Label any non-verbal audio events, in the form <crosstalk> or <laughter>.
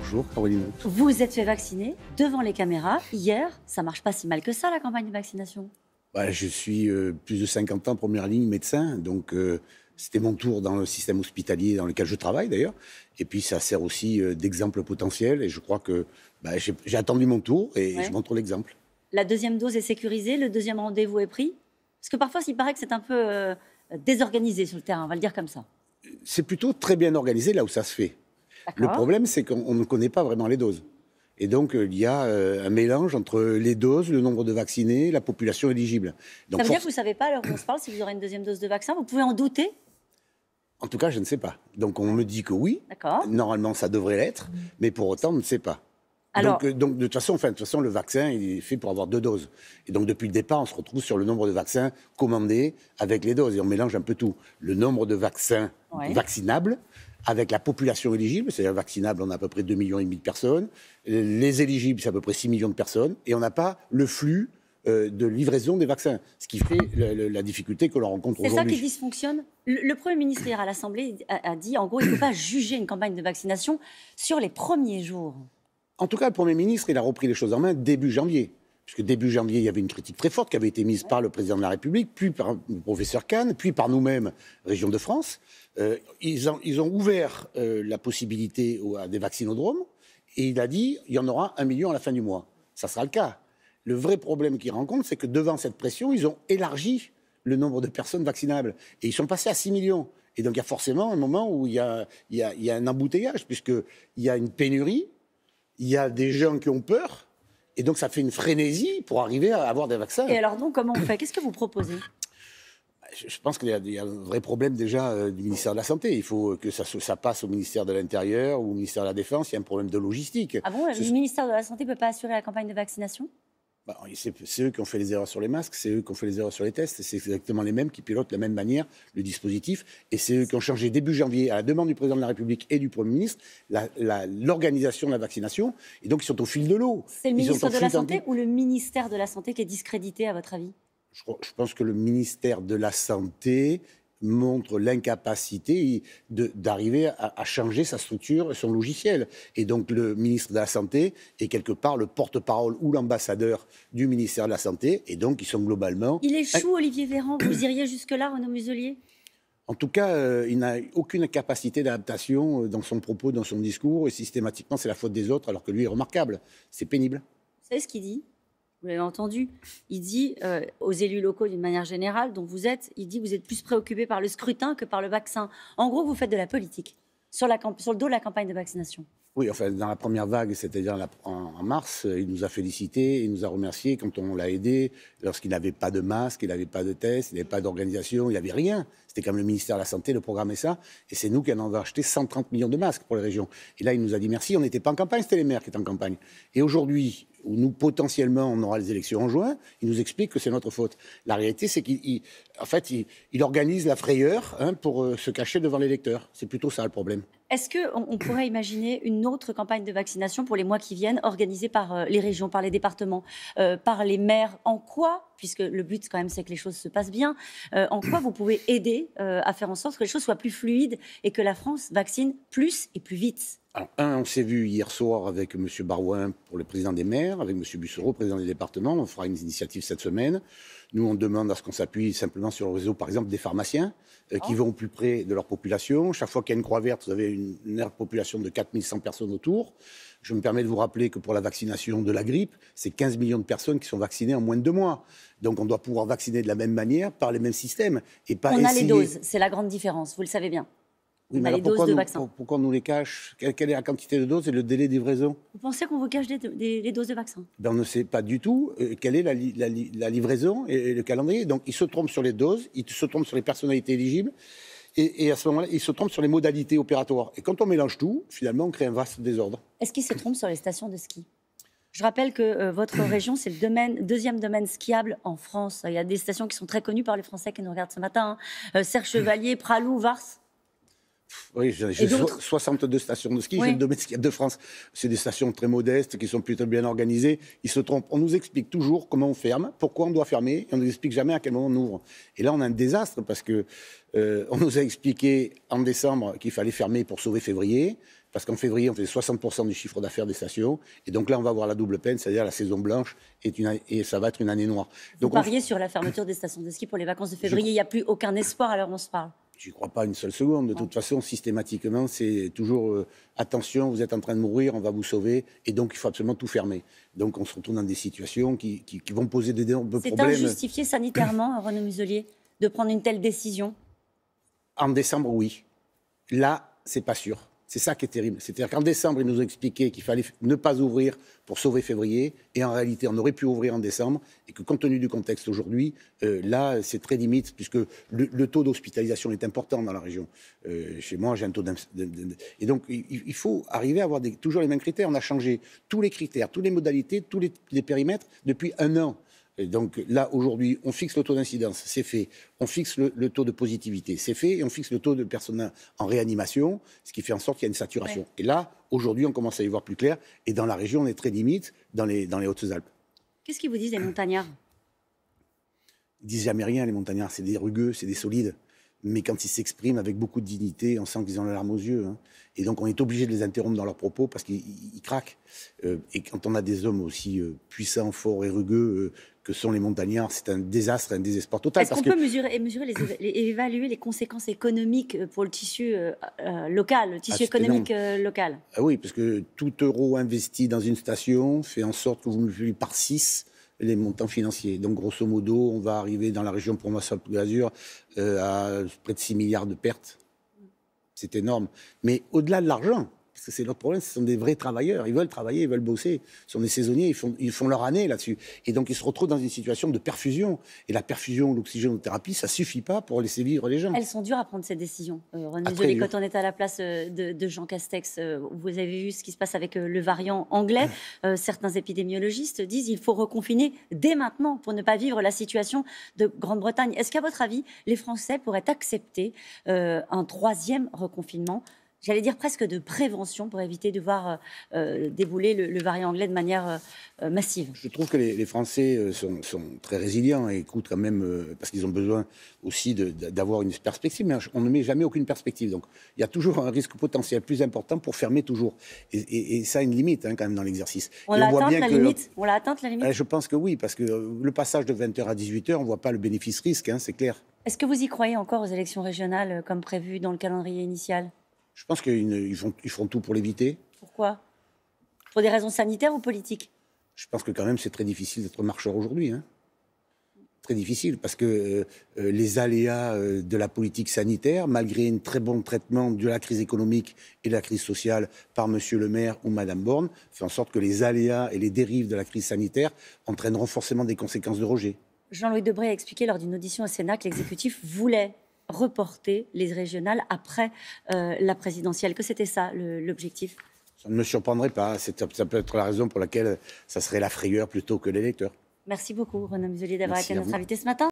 Bonjour Caroline. Vous êtes fait vacciner devant les caméras hier. Ça marche pas si mal que ça la campagne de vaccination. Bah, je suis euh, plus de 50 ans première ligne médecin, donc euh, c'était mon tour dans le système hospitalier dans lequel je travaille d'ailleurs. Et puis ça sert aussi euh, d'exemple potentiel et je crois que bah, j'ai attendu mon tour et je montre l'exemple. La deuxième dose est sécurisée, le deuxième rendez-vous est pris Parce que parfois il paraît que c'est un peu désorganisé sur le terrain, on va le dire comme ça. C'est plutôt très bien organisé là où ça se fait. Le problème, c'est qu'on ne connaît pas vraiment les doses. Et donc, euh, il y a euh, un mélange entre les doses, le nombre de vaccinés, la population éligible. ça veut dire que vous ne savez pas, alors qu'on se parle, si vous aurez une deuxième dose de vaccin Vous pouvez en douter En tout cas, je ne sais pas. Donc, on me dit que oui. Normalement, ça devrait l'être. Mais pour autant, on ne sait pas. Euh, donc, de toute façon, enfin, de toute façon, le vaccin il est fait pour avoir deux doses. Et donc depuis le départ, on se retrouve sur le nombre de vaccins commandés avec les doses. Et on mélange un peu tout. Le nombre de vaccins vaccinables avec la population éligible, c'est-à-dire vaccinable, on a à peu près 2,5 millions de personnes. Les éligibles, c'est à peu près 6 millions de personnes. Et on n'a pas le flux euh, de livraison des vaccins, ce qui fait la, difficulté que l'on rencontre aujourd'hui. C'est ça qui dysfonctionne. Le, Premier ministre hier à l'Assemblée a, dit, en gros, il ne faut pas juger une campagne de vaccination sur les premiers jours. En tout cas, le Premier ministre, il a repris les choses en main début janvier. Puisque début janvier, il y avait une critique très forte qui avait été mise par le président de la République, puis par le professeur Kahn, puis par nous-mêmes, Région de France. Euh, ils, ont, ouvert euh, la possibilité à des vaccinodromes et il a dit il y en aura un million à la fin du mois. Ça sera le cas. Le vrai problème qu'ils rencontrent, c'est que devant cette pression, ils ont élargi le nombre de personnes vaccinables. Et ils sont passés à 6 millions. Et donc il y a forcément un moment où il il il y a un embouteillage, puisqu'il y a une pénurie il y a des gens qui ont peur, et donc ça fait une frénésie pour arriver à avoir des vaccins. Et alors donc, comment on fait Qu'est-ce que vous proposez je pense qu'il y, a un vrai problème déjà euh, du ministère de la Santé. Il faut que ça, passe au ministère de l'Intérieur ou au ministère de la Défense. Il y a un problème de logistique. Ah bon Le ministère de la Santé ne peut pas assurer la campagne de vaccination bah, c'est eux qui ont fait les erreurs sur les masques, c'est eux qui ont fait les erreurs sur les tests, c'est exactement les mêmes qui pilotent de la même manière le dispositif, et c'est eux qui ont changé début janvier, à la demande du président de la République et du Premier ministre, l'organisation de la vaccination, et donc ils sont au fil de l'eau. C'est le ministre de la Santé ou le ministère de la Santé qui est discrédité, à votre avis je pense que le ministère de la Santé montre l'incapacité d'arriver à, changer sa structure, son logiciel. Et donc le ministre de la Santé est quelque part le porte-parole ou l'ambassadeur du ministère de la Santé, et donc ils sont globalement... Il échoue, Olivier Véran, vous iriez jusque-là, Renaud Muselier en tout cas, euh, il n'a aucune capacité d'adaptation euh, dans son propos, dans son discours, et systématiquement, c'est la faute des autres, alors que lui est remarquable. C'est pénible. Vous savez ce qu'il dit vous l'avez entendu, il dit euh, aux élus locaux d'une manière générale, dont vous êtes, il dit vous êtes plus préoccupés par le scrutin que par le vaccin. En gros, vous faites de la politique sur, la, le dos de la campagne de vaccination. Oui, enfin, dans la première vague, c'était à dire en, mars, il nous a félicités il nous a remerciés quand on l'a aidé, lorsqu'il n'avait pas de masque, il n'avait pas de test, il n'avait pas d'organisation, il n'avait rien. C'était comme le ministère de la Santé programme et ça. Et c'est nous qui avons acheté 130 millions de masques pour les régions. Et là, il nous a dit merci. On n'était pas en campagne, c'était les maires qui étaient en campagne. Et aujourd'hui, où nous potentiellement on aura les élections en juin, il nous explique que c'est notre faute. La réalité, c'est qu'il, fait, il, organise la frayeur hein, pour euh, se cacher devant les l'électeur. C'est plutôt ça le problème. Est-ce qu'on on pourrait imaginer une autre campagne de vaccination pour les mois qui viennent, organisée par euh, les régions, par les départements, euh, par les maires En quoi, puisque le but quand même c'est que les choses se passent bien, en quoi vous pouvez aider à faire en sorte que les choses soient plus fluides et que la France vaccine plus et plus vite un, on s'est vu hier soir avec M. Barouin pour le président des maires, avec M. Bussereau, président des départements. On fera une initiative cette semaine. Nous, on demande à ce qu'on s'appuie simplement sur le réseau, par exemple, des pharmaciens euh, qui oh. vont plus près de leur population. Chaque fois qu'il y a une croix verte, vous avez une, une population de 4100 personnes autour. Je me permets de vous rappeler que pour la vaccination de la grippe, c'est 15 millions de personnes qui sont vaccinées en moins de deux mois. Donc on doit pouvoir vacciner de la même manière, par les mêmes systèmes. Et pas on a les doses, c'est la grande différence, vous le savez bien. Bah, pourquoi, nous, pourquoi on nous les cache quelle, est la quantité de doses et le délai de livraison Vous pensez qu'on vous cache des, les doses de vaccin ben, On ne sait pas du tout euh, quelle est la, livraison et, le calendrier. Donc ils se trompent sur les doses, ils se trompent sur les personnalités éligibles. Et, à ce moment-là, ils se trompent sur les modalités opératoires. Et quand on mélange tout, finalement, on crée un vaste désordre. Est-ce qu'ils se trompent sur les stations de ski je rappelle que euh, votre <coughs> région, c'est le domaine, deuxième domaine skiable en France. Il y a des stations qui sont très connues par les Français qui nous regardent ce matin. Hein. Euh, Serre Chevalier, Pralou, Vars. Oui, j'ai 62 stations de ski, j'ai de France. C'est des stations très modestes qui sont plutôt bien organisées. Ils se trompent. On nous explique toujours comment on ferme, pourquoi on doit fermer, et on ne nous explique jamais à quel moment on ouvre. Et là, on a un désastre parce qu'on euh, nous a expliqué en décembre qu'il fallait fermer pour sauver février, parce qu'en février, on fait 60% du chiffre d'affaires des stations. Et donc là, on va avoir la double peine, c'est-à-dire la saison blanche et ça va être une année noire. donc, pariez sur la fermeture des stations de ski pour les vacances de février, il n'y a plus aucun espoir alors on se parle je n'y crois pas une seule seconde. De toute façon, systématiquement, c'est toujours euh, attention, vous êtes en train de mourir, on va vous sauver, et donc il faut absolument tout fermer. Donc on se retrouve dans des situations qui, vont poser des, des problèmes. C'est injustifié sanitairement, <clears throat> Renaud Muselier, de prendre une telle décision En décembre, oui. Là, c'est pas sûr. C'est ça qui est terrible. C'est-à-dire qu'en décembre, ils nous ont expliqué qu'il fallait ne pas ouvrir pour sauver février, et en réalité, on aurait pu ouvrir en décembre, et que compte tenu du contexte aujourd'hui, euh, là, c'est très limite, puisque le, taux d'hospitalisation est important dans la région. Euh, chez moi, j'ai un taux d Et donc, il, faut arriver à avoir toujours les mêmes critères. On a changé tous les critères, toutes les modalités, tous les périmètres depuis un an donc là, aujourd'hui, on fixe le taux d'incidence, c'est fait. On fixe le, taux de positivité, c'est fait. Et on fixe le taux de personnes en réanimation, ce qui fait en sorte qu'il y a une saturation. Et là, aujourd'hui, on commence à y voir plus clair. Et dans la région, on est très limite, dans les, dans les Hautes-Alpes. Qu'est-ce qu'ils vous disent, les montagnards Ils disent jamais rien, les montagnards. C'est des rugueux, c'est des solides. Mais quand ils s'expriment avec beaucoup de dignité, on sent qu'ils ont la larme aux yeux. Hein. Et donc, on est obligé de les interrompre dans leurs propos parce qu'ils craquent. Euh, et quand on a des hommes aussi euh, puissants, forts et rugueux euh, que sont les montagnards. C'est un désastre, un désespoir total. Est-ce qu'on peut mesurer, mesurer évaluer les conséquences économiques euh, pour le tissu euh, euh, local, le tissu ah, économique local ah Oui, parce que tout euro investi dans une station fait en sorte que vous multipliez par 6 les montants financiers. Donc, grosso modo, on va arriver dans la région pour moi, côte à près de 6 milliards de pertes. C'est énorme. Mais au-delà de l'argent, parce que c'est leur problème, ce sont des vrais travailleurs. Ils veulent travailler, ils veulent bosser. Ce sont des saisonniers, ils font, leur année là-dessus. Et donc, ils se retrouvent dans une situation de perfusion. Et la perfusion, l'oxygénothérapie, ça suffit pas pour laisser vivre les gens. Elles sont dures à prendre ces décisions. Euh, René Jolie, quand on est à la place euh, de, Jean Castex, euh, vous avez vu ce qui se passe avec le variant anglais. <clears throat> certains épidémiologistes disent qu'il faut reconfiner dès maintenant pour ne pas vivre la situation de Grande-Bretagne. Est-ce qu'à votre avis, les Français pourraient accepter un troisième reconfinement j'allais dire presque de prévention pour éviter de voir euh, euh débouler le, variant anglais de manière euh, euh, massive Je trouve que les, Français sont, très résilients et écoutent quand même, parce qu'ils ont besoin aussi d'avoir une perspective, mais on ne met jamais aucune perspective. Donc il y a toujours un risque potentiel plus important pour fermer toujours. Et, ça a une limite hein, quand même dans l'exercice. On l'a atteinte, la limite on l'a la limite Je pense que oui, parce que le passage de 20h à 18h, on ne voit pas le bénéfice-risque, hein, c'est clair. Est-ce que vous y croyez encore aux élections régionales comme prévu dans le calendrier initial je pense qu'ils font, ils feront tout pour l'éviter. Pourquoi Pour des raisons sanitaires ou politiques Je pense que quand même c'est très difficile d'être marcheur aujourd'hui. Hein. très difficile parce que euh, euh, les aléas euh, de la politique sanitaire, malgré un très bon traitement de la crise économique et de la crise sociale par Monsieur le maire ou Madame Borne, fait en sorte que les aléas et les dérives de la crise sanitaire entraîneront forcément des conséquences de rejet. Jean-Louis Debré a expliqué lors d'une audition au Sénat que l'exécutif voulait reporter les régionales après euh, la présidentielle, que c'était ça l'objectif Ça ne me surprendrait pas. Ça peut être la raison pour laquelle ça serait la frayeur plutôt que l'électeur. Merci beaucoup, Renaud Muselier, d'avoir été notre invité ce matin.